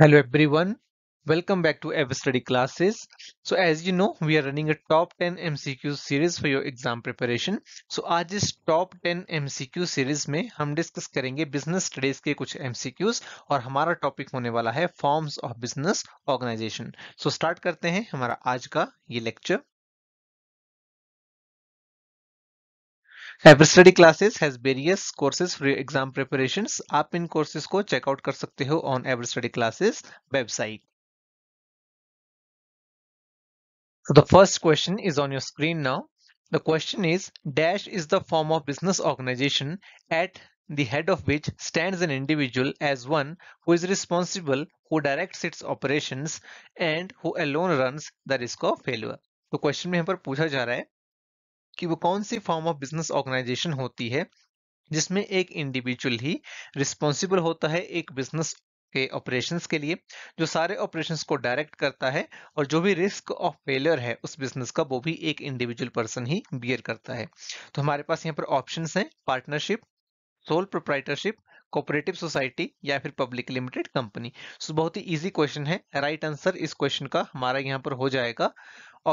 Hello everyone. Welcome back to EverStudy classes. So as you know, we are running a top 10 MCQ series for your exam preparation so आज इस top 10 MCQ series में हम discuss करेंगे business studies के कुछ MCQs और हमारा topic होने वाला है forms of business organisation so start करते हैं हमारा आज का ये lecture hyper study classes has various courses for exam preparations आप इन कोर्सेज को चेकआउट कर सकते हो on ever study classes website So the first question is on your screen now. The question is dash is the form of business organization at the head of which stands an individual as one who is responsible, who directs its operations and who alone runs the risk of failure. तो question में यहाँ पर पूछा जा रहा है कि वो कौन सी फॉर्म ऑफ बिजनेस ऑर्गेनाइजेशन होती है जिसमें एक इंडिविजुअल ही रिस्पॉन्सिबल होता है एक बिजनेस के ऑपरेशंस के लिए जो सारे ऑपरेशंस को डायरेक्ट करता है और जो भी रिस्क ऑफ फेलियर है उस बिजनेस का वो भी एक इंडिविजुअल पर्सन ही बियर करता है तो हमारे पास यहाँ पर ऑप्शंस हैं partnership sole proprietorship cooperative society या फिर पब्लिक लिमिटेड कंपनी सो बहुत ही इजी क्वेश्चन है राइट right आंसर इस क्वेश्चन का हमारा यहाँ पर हो जाएगा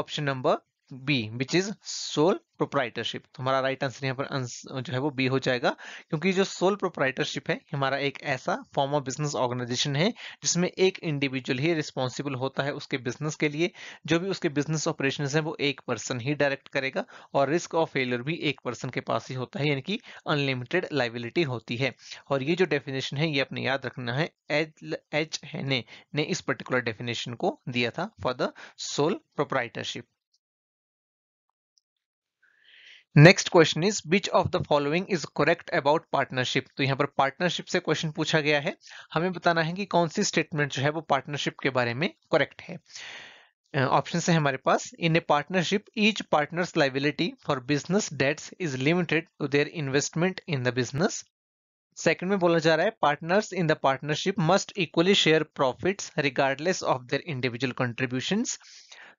option number B which is sole proprietorship तो हमारा राइट आंसर यहाँ पर जो है वो बी हो जाएगा क्योंकि जो सोल प्रोप्राइटरशिप है हमारा एक ऐसा फॉर्म ऑफ बिजनेस ऑर्गेनाइजेशन है जिसमें एक इंडिविजुअल ही रिस्पॉन्सिबल होता है उसके बिजनेस के लिए जो भी उसके बिजनेस ऑपरेशन है वो एक पर्सन ही डायरेक्ट करेगा और रिस्क ऑफ फेलियर भी एक पर्सन के पास ही होता है यानी कि अनलिमिटेड लाइबिलिटी होती है और ये जो डेफिनेशन है ये अपने याद रखना है एच हैने ने इस पर्टिकुलर डेफिनेशन को दिया था for the sole proprietorship next question is which of the following is correct about partnership तो यहाँ पर पार्टनरशिप से क्वेश्चन पूछा गया है हमें बताना है कि कौन सी स्टेटमेंट जो है वो पार्टनरशिप के बारे में करेक्ट है ऑप्शन है हमारे पास in a partnership each partner's liability for business debts is limited to their investment in the business second में बोला जा रहा है partners in the partnership must equally share profits regardless of their individual contributions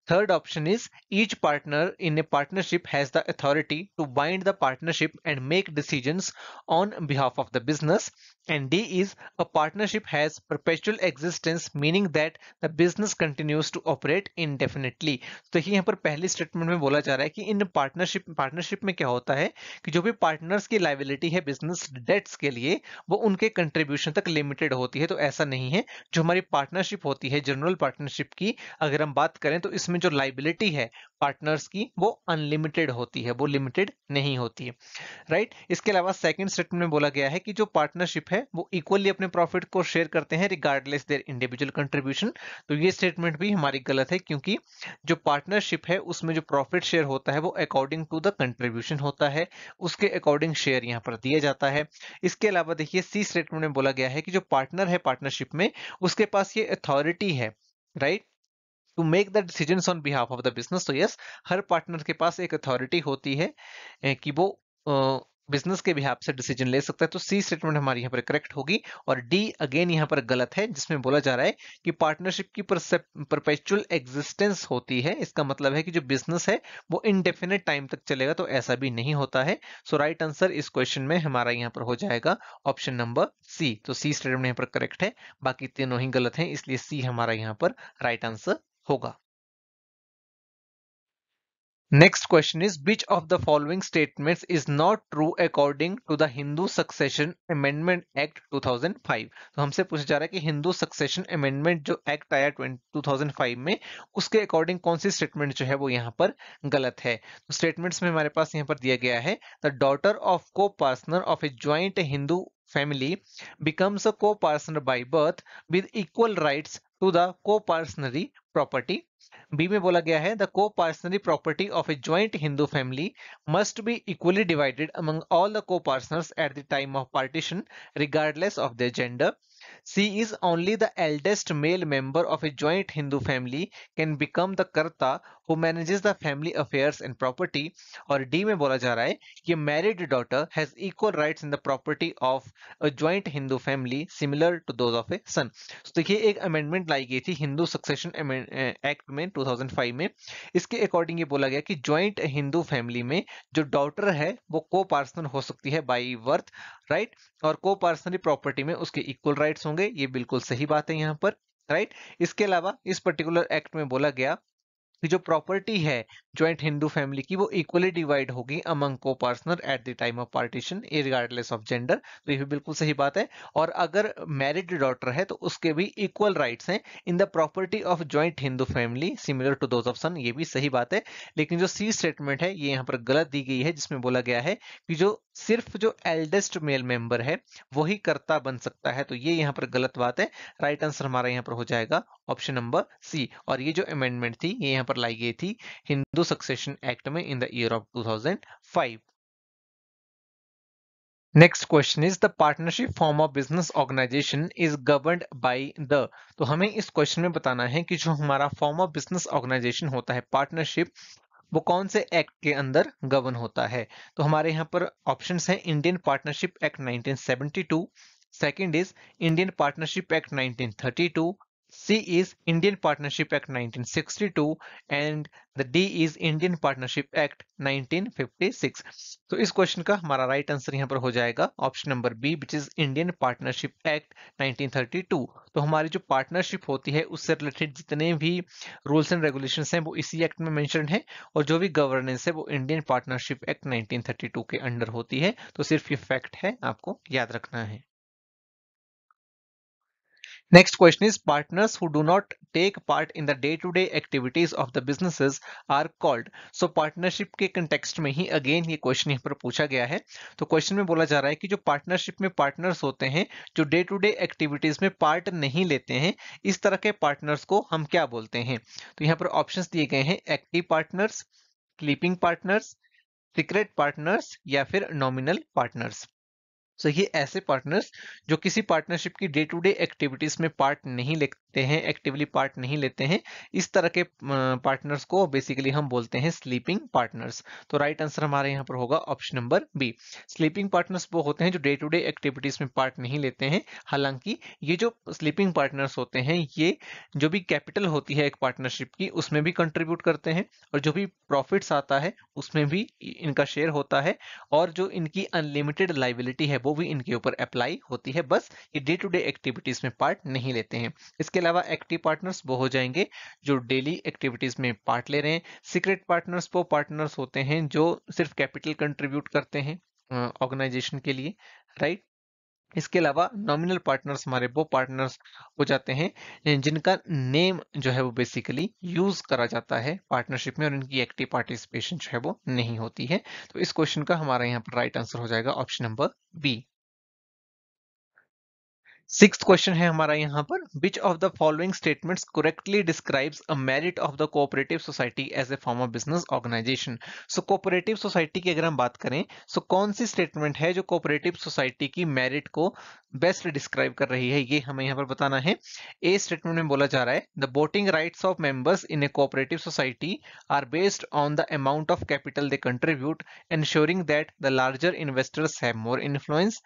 Third option is each partner in a partnership has the authority to bind the partnership and make decisions on behalf of the business. And D is a partnership has perpetual existence meaning that the business continues to operate indefinitely. तो देखिए यहाँ पर पहले statement में बोला जा रहा है कि इन पार्टनरशिप पार्टनरशिप में क्या होता है कि जो भी पार्टनर्स की लाइबिलिटी है बिजनेस डेट्स के लिए वो उनके कंट्रीब्यूशन तक लिमिटेड होती है तो ऐसा नहीं है जो हमारी पार्टनरशिप होती है जनरल पार्टनरशिप की अगर हम बात करें तो इसमें में जो लाइबिलिटी है पार्टनर्स की वो अनलिमिटेड होती है वो लिमिटेड नहीं होती है राइट right? इसके अलावा सेकंड स्टेटमेंट में बोला गया है कि जो पार्टनरशिप है वो इक्वली अपने प्रॉफिट को शेयर करते हैं रिगार्डलेस देयर इंडिविजुअल कंट्रीब्यूशन तो ये स्टेटमेंट भी हमारी गलत है क्योंकि जो पार्टनरशिप है उसमें जो प्रॉफिट शेयर होता है वो अकॉर्डिंग टू द कंट्रीब्यूशन होता है उसके अकॉर्डिंग शेयर यहाँ पर दिया जाता है इसके अलावा देखिए सी स्टेटमेंट में बोला गया है कि जो पार्टनर है पार्टनरशिप में उसके पास ये अथॉरिटी है right right? To make the decision on behalf of the business तो यस हर पार्टनर के पास एक अथॉरिटी होती है कि वो बिजनेस के बिहाफ से डिसीजन ले सकता है तो सी स्टेटमेंट हमारी यहाँ पर करेक्ट होगी और डी अगेन यहाँ पर गलत है जिसमें बोला जा रहा है कि पार्टनरशिप की परपेचुअल एग्जिस्टेंस होती है इसका मतलब है कि जो बिजनेस है वो इनडेफिनेट टाइम तक चलेगा तो ऐसा भी नहीं होता है सो राइट आंसर इस क्वेश्चन में हमारा यहाँ पर हो जाएगा ऑप्शन नंबर सी तो सी स्टेटमेंट यहाँ पर करेक्ट है बाकी तीनों ही गलत है इसलिए सी हमारा यहाँ पर राइट right आंसर होगा next question is which of the following statement is not true according to the Hindu succession amendment act 2005 तो हमसे पूछा जा रहा है कि हिंदू सक्सेशन अमेंडमेंट जो एक्ट आया 2005 में उसके अकॉर्डिंग कौन सी स्टेटमेंट जो है वो यहाँ पर गलत है तो स्टेटमेंट्स में हमारे पास यहाँ पर दिया गया है the daughter of coparcener of a joint Hindu family becomes a coparcener by birth with equal rights to the coparcenary property B में बोला गया है the coparcenary property of a joint Hindu family must be equally divided among all the coparceners at the time of partition regardless of the gender She is only the eldest male member of a joint Hindu family, can become the कर्ता who manages the family affairs and property. और D में बोला जा रहा है कि married daughter has equal rights in the property of a joint Hindu family similar to those of a son देखिए एक अमेंडमेंट लाई गई थी हिंदू सक्सेशन एक्ट में 2005 में इसके अकॉर्डिंग ये बोला गया कि ज्वाइंट हिंदू फैमिली में जो डॉटर है वो को पार्सन हो सकती है बाई बर्थ राइट और को पर्सनली प्रॉपर्टी में उसके इक्वल राइट्स होंगे ये बिल्कुल सही बात है यहाँ पर राइट इसके अलावा इस पर्टिकुलर एक्ट में बोला गया कि जो प्रॉपर्टी है ज्वाइंट हिंदू फैमिली की वो इक्वली डिवाइड होगी among coparcener at the time of partition irregardless of gender तो ये बिल्कुल सही बात है और अगर मैरिड डॉटर है तो उसके भी इक्वल राइट्स हैं in the property of joint Hindu family similar to those of son ये भी सही बात है लेकिन जो सी स्टेटमेंट है ये यहाँ पर गलत दी गई है जिसमें बोला गया है कि जो सिर्फ जो एल्डेस्ट मेल मेंबर है वही कर्ता बन सकता है तो ये यहाँ पर गलत बात है राइट right आंसर हमारा यहाँ पर हो जाएगा ऑप्शन नंबर सी और ये जो अमेंडमेंट थी ये यहाँ पर लाई गई थी हिंदू सक्सेशन एक्ट में in the year of 2005. Next question is the partnership form of business organisation is govern by the तो हमें इस क्वेश्चन में बताना है कि जो हमारा फॉर्म ऑफ बिजनेस ऑर्गेनाइजेशन होता है पार्टनरशिप वो कौन से एक्ट के अंदर गवर्न होता है तो हमारे यहाँ पर ऑप्शंस हैं Indian partnership act 1972 second is Indian partnership act 1932 C is Indian Partnership Act 1962 and the D is Indian Partnership Act 1956. तो इस क्वेश्चन का हमारा राइट आंसर यहाँ पर हो जाएगा option number B which is Indian partnership act 1932. तो हमारी जो पार्टनरशिप होती है उससे रिलेटेड जितने भी रूल्स एंड रेगुलेशन हैं वो इसी एक्ट में मेंशन है और जो भी गवर्नेंस है वो इंडियन पार्टनरशिप एक्ट 1932 के अंडर होती है तो सिर्फ ये फैक्ट है आपको याद रखना है Next question is partners who do not take part in the day-to-day -day activities of the businesses are called. So partnership के context में ही again ये question यहाँ पर पूछा गया है तो question में बोला जा रहा है कि जो partnership में partners होते हैं जो डे टू -day activities में part नहीं लेते हैं इस तरह के partners को हम क्या बोलते हैं तो यहाँ पर options दिए गए हैं active partners, sleeping partners, secret partners या फिर nominal partners. सो ये ऐसे पार्टनर्स जो किसी पार्टनरशिप की डे टू डे एक्टिविटीज में पार्ट नहीं लेते हैं एक्टिवली पार्ट नहीं लेते हैं इस तरह के पार्टनर्स को बेसिकली हम बोलते हैं स्लीपिंग पार्टनर्स तो राइट आंसर हमारे यहाँ पर होगा option number B sleeping partners वो होते हैं जो डे टू डे एक्टिविटीज में पार्ट नहीं लेते हैं हालांकि ये जो स्लीपिंग पार्टनर्स होते हैं ये जो भी कैपिटल होती है एक पार्टनरशिप की उसमें भी कंट्रीब्यूट करते हैं और जो भी प्रॉफिट्स आता है उसमें भी इनका शेयर होता है और जो इनकी अनलिमिटेड लाइबिलिटी है वो भी इनके ऊपर अप्लाई होती है बस ये डे टू डे एक्टिविटीज में पार्ट नहीं लेते हैं इसके अलावा एक्टिव पार्टनर्स वो हो जाएंगे जो डेली एक्टिविटीज में पार्ट ले रहे हैं सीक्रेट पार्टनर्स वो पार्टनर्स होते हैं जो सिर्फ कैपिटल कंट्रीब्यूट करते हैं ऑर्गेनाइजेशन के लिए राइट इसके अलावा नॉमिनल पार्टनर्स हमारे वो पार्टनर्स हो जाते हैं जिनका नेम जो है वो बेसिकली यूज करा जाता है पार्टनरशिप में और इनकी एक्टिव पार्टिसिपेशन जो है वो नहीं होती है तो इस क्वेश्चन का हमारा यहाँ पर राइट आंसर हो जाएगा option number B six question है हमारा यहाँ पर which of the following statements correctly describes a merit of the cooperative society as a form of business organisation so cooperative society की अगर हम बात करें सो so कौन सी स्टेटमेंट है जो कोऑपरेटिव सोसाइटी की मेरिट को बेस्ट डिस्क्राइब कर रही है ये हमें यहाँ पर बताना है ए स्टेटमेंट में बोला जा रहा है the voting rights of members in a cooperative society are based on the amount of capital they contribute ensuring that the larger investors have more influence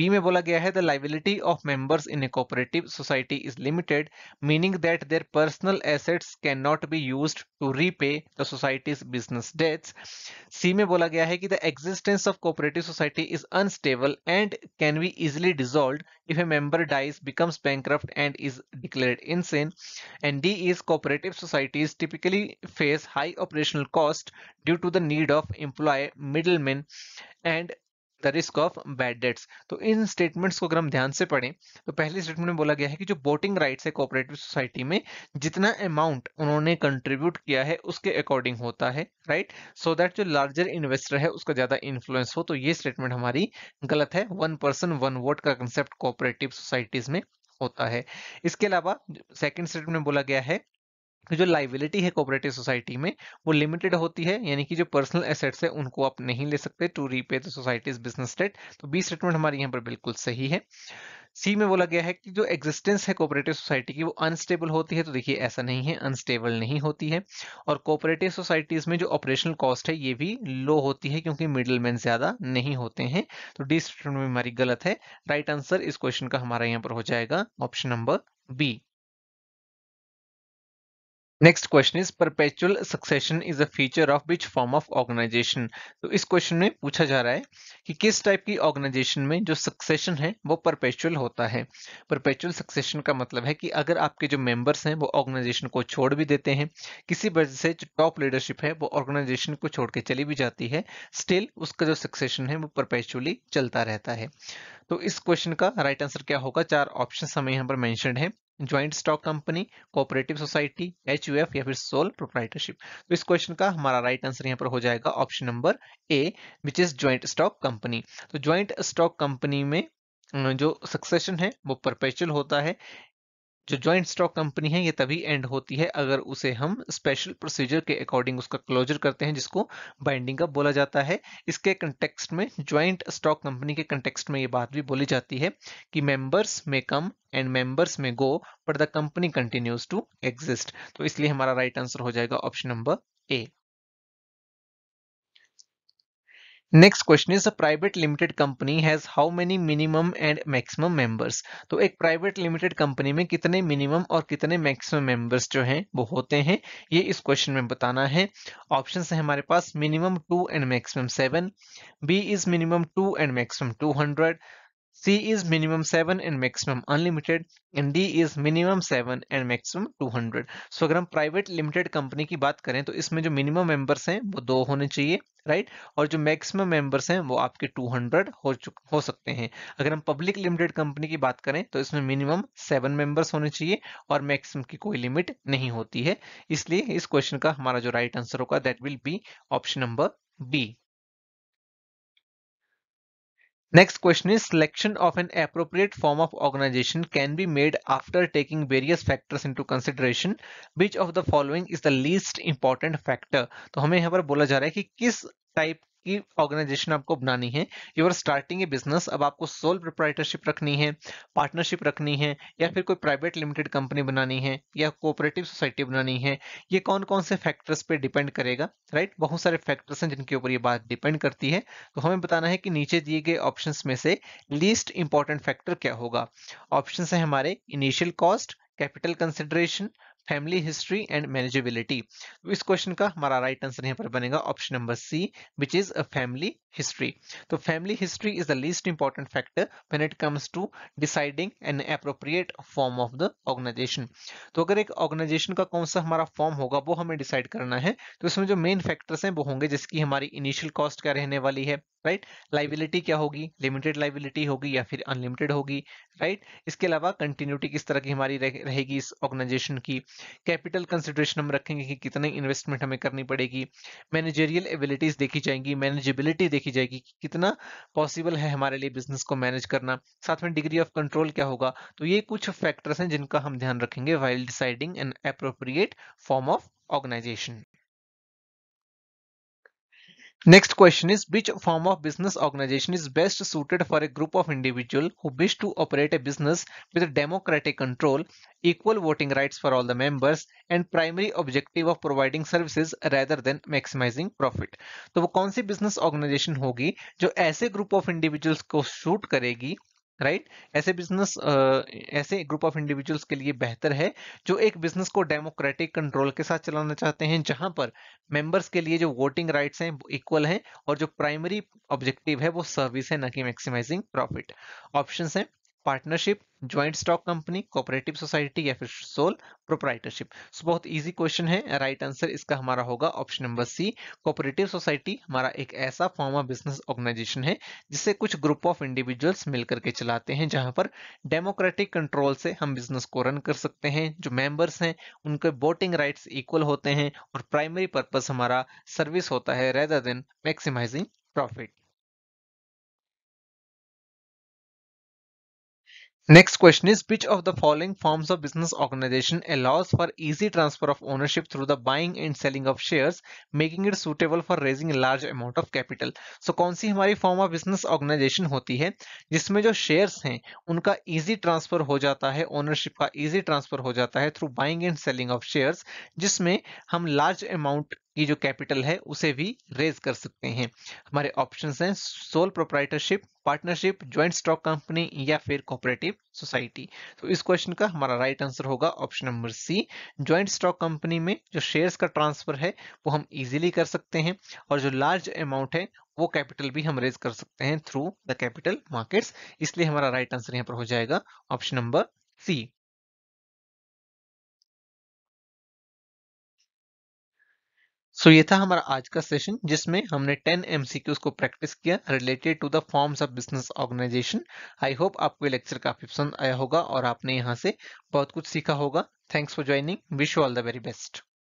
B में बोला गया है the liability of members in a cooperative society is limited meaning that their personal assets can not be use to repay the society's business debts C में बोला गया है कि the existence of cooperative society is unstable and can be easily dissolve resolved if a member dies, becomes bankrupt and is declared insane. And D is cooperative societies typically face high operational cost due to the need of employ middlemen and the risk of bad debts तो इन statements को अगर हम ध्यान से पढ़ें तो पहले स्टेटमेंट में बोला गया है कि जो बोटिंग राइट्स है कोऑपरेटिव सोसाइटी में जितना अमाउंट उन्होंने कंट्रीब्यूट किया है उसके अकॉर्डिंग होता है राइट सो दैट जो लार्जर इन्वेस्टर है उसका ज्यादा इन्फ्लुएंस हो तो ये स्टेटमेंट हमारी गलत है वन पर्सन वन वोट का कंसेप्ट कोऑपरेटिव सोसाइटीज में होता है इसके अलावा सेकंड स्टेटमेंट में बोला गया है जो लाइबिलिटी है कोऑपरेटिव सोसाइटी में वो लिमिटेड होती है यानी कि जो पर्सनल एसेट्स है उनको आप नहीं ले सकते to repay the society's business debt तो बी स्टेटमेंट हमारे यहाँ पर बिल्कुल सही है सी में बोला गया है कि जो एग्जिस्टेंस है कोऑपरेटिव सोसाइटी की वो अनस्टेबल होती है तो देखिए ऐसा नहीं है अनस्टेबल नहीं होती है और कोऑपरेटिव सोसाइटीज में जो ऑपरेशनल कॉस्ट है ये भी लो होती है क्योंकि मिडिल मैन ज्यादा नहीं होते हैं तो डी स्टेटमेंट हमारी गलत है राइट आंसर इस क्वेश्चन का हमारा यहाँ पर हो जाएगा option number B next question is perpetual succession is a feature of which form of organisation तो इस क्वेश्चन में पूछा जा रहा है कि किस टाइप की ऑर्गेनाइजेशन में जो सक्सेशन है वो परपेचुअल होता है परपेचुअल सक्सेशन का मतलब है कि अगर आपके जो मेंबर्स हैं वो ऑर्गेनाइजेशन को छोड़ भी देते हैं किसी वजह से जो टॉप लीडरशिप है वो ऑर्गेनाइजेशन को छोड़ के चली भी जाती है स्टिल उसका जो सक्सेशन है वो परपेचुअली चलता रहता है तो इस क्वेश्चन का राइट right आंसर क्या होगा चार ऑप्शन हमें यहाँ पर मैंशन है joint stock company cooperative society H या फिर सोल प्रोप्राइटरशिप तो इस क्वेश्चन का हमारा राइट आंसर यहाँ पर हो जाएगा option number A which is joint stock company तो ज्वाइंट स्टॉक कंपनी में जो सक्सेशन है वो परपेचुअल होता है जो ज्वाइंट स्टॉक कंपनी है ये तभी एंड होती है अगर उसे हम स्पेशल प्रोसीजर के अकॉर्डिंग उसका क्लोजर करते हैं जिसको बाइंडिंग का बोला जाता है इसके कंटेक्सट में ज्वाइंट स्टॉक कंपनी के कंटेक्सट में ये बात भी बोली जाती है कि मेंबर्स में कम and members may go but the company continues to exist तो इसलिए हमारा राइट right आंसर हो जाएगा option number A next question is a private limited company has how many minimum and maximum members तो एक private limited company में कितने minimum और कितने मैक्सिमम मेंबर्स जो हैं वो होते हैं ये इस क्वेश्चन में बताना है ऑप्शन है हमारे पास minimum two and maximum seven B is minimum two and maximum two hundred C is minimum 7 and maximum unlimited and D is minimum seven and maximum two hundred so अगर हम private limited company की बात करें तो इसमें जो minimum members हैं वो दो होने चाहिए राइट right? और जो मैक्सिमम मेंबर्स हैं वो आपके 200 हो चुक हो सकते हैं अगर हम पब्लिक लिमिटेड कंपनी की बात करें तो इसमें मिनिमम सेवन मेंबर्स होने चाहिए और मैक्सिमम की कोई लिमिट नहीं होती है इसलिए इस क्वेश्चन का हमारा जो राइट आंसर होगा that will be option number B Next question is selection of an appropriate form of organization can be made after taking various factors into consideration. Which of the following is the least important factor? So, हमें यहाँ पर बोला जा रहा है कि किस की ऑर्गेनाइजेशन आपको बनानी है you are starting a business अब आपको सोल प्रोप्राइटरशिप रखनी है पार्टनरशिप रखनी है या फिर कोई प्राइवेट लिमिटेड कंपनी बनानी है या कोऑपरेटिव सोसाइटी बनानी है ये कौन कौन से फैक्टर्स पे डिपेंड करेगा राइट बहुत सारे फैक्टर्स हैं जिनके ऊपर ये बात डिपेंड करती है तो हमें बताना है कि नीचे दिए गए ऑप्शन में से लीस्ट इंपॉर्टेंट फैक्टर क्या होगा ऑप्शन है हमारे initial cost capital consideration family history and manageability तो इस क्वेश्चन का हमारा राइट आंसर यहाँ पर बनेगा option number C which is a family history तो family history is the least important factor when it comes to deciding an appropriate form of the organization तो अगर एक ऑर्गेनाइजेशन का कौन सा हमारा फॉर्म होगा वो हमें डिसाइड करना है तो इसमें जो मेन फैक्टर्स हैं वो होंगे जिसकी हमारी इनिशियल कॉस्ट क्या रहने वाली है राइट लाइबिलिटी क्या होगी लिमिटेड लाइबिलिटी होगी या फिर अनलिमिटेड होगी राइट इसके अलावा कंटिन्यूटी किस तरह की हमारी रहेगी इस ऑर्गेनाइजेशन की कैपिटल कंसिडरेशन हम रखेंगे कि कितने इन्वेस्टमेंट हमें करनी पड़ेगी मैनेजेरियल एबिलिटीज देखी जाएंगी मैनेजेबिलिटी देखी जाएगी कि कितना पॉसिबल है हमारे लिए बिजनेस को मैनेज करना साथ में डिग्री ऑफ कंट्रोल क्या होगा तो ये कुछ फैक्टर्स हैं जिनका हम ध्यान रखेंगे while deciding an appropriate form of organization Next question is which form of business organization is best suited for a group of individuals who wish to operate a business with democratic control, equal voting rights for all the members and primary objective of providing services rather than maximizing profit. तो वो कौन सी business organization होगी such a group of individuals right right? ऐसे business ऐसे group of individuals के लिए बेहतर है जो एक बिजनेस को डेमोक्रेटिक कंट्रोल के साथ चलाना चाहते हैं जहां पर मेंबर्स के लिए जो वोटिंग राइट्स हैं इक्वल हैं और जो प्राइमरी ऑब्जेक्टिव है वो सर्विस है ना कि मैक्सिमाइजिंग प्रॉफिट ऑप्शंस हैं partnership joint stock company cooperative society या फिर सोल प्रोपराइटरशिप सो बहुत इजी क्वेश्चन है राइट right आंसर इसका हमारा होगा option number C cooperative society हमारा एक ऐसा फॉर्म ऑफ बिजनेस ऑर्गेनाइजेशन है जिसे कुछ ग्रुप ऑफ इंडिविजुअल्स मिलकर के चलाते हैं जहां पर डेमोक्रेटिक कंट्रोल से हम बिजनेस को रन कर सकते हैं जो मेंबर्स हैं उनके वोटिंग राइट्स इक्वल होते हैं और प्राइमरी पर्पज हमारा सर्विस होता है rather than maximizing profit Next question is which of the following forms of business organization allows for easy transfer of ownership through the buying and selling of shares making it suitable for raising a large amount of capital so kaun si hamari form of business organization hoti hai jisme jo shares hain unka easy transfer ho jata hai ownership ka easy transfer ho jata hai through buying and selling of shares jisme hum large amount की जो capital है उसे भी raise कर सकते हैं हमारे option हैं sole proprietorship partnership joint stock company या फिर कोऑपरेटिव सोसाइटी तो इस क्वेश्चन का हमारा राइट आंसर होगा option number C joint stock company में जो शेयर्स का ट्रांसफर है वो हम इजीली कर सकते हैं और जो लार्ज अमाउंट है वो कैपिटल भी हम रेज कर सकते हैं थ्रू द कैपिटल मार्केट्स इसलिए हमारा राइट आंसर यहाँ पर हो जाएगा option number C so so, ये था हमारा आज का सेशन जिसमें हमने 10 एम को प्रैक्टिस किया related to the forms of business organization I hope आपको ये लेक्चर काफी पसंद आया होगा और आपने यहाँ से बहुत कुछ सीखा होगा thanks for joining wish you all the very best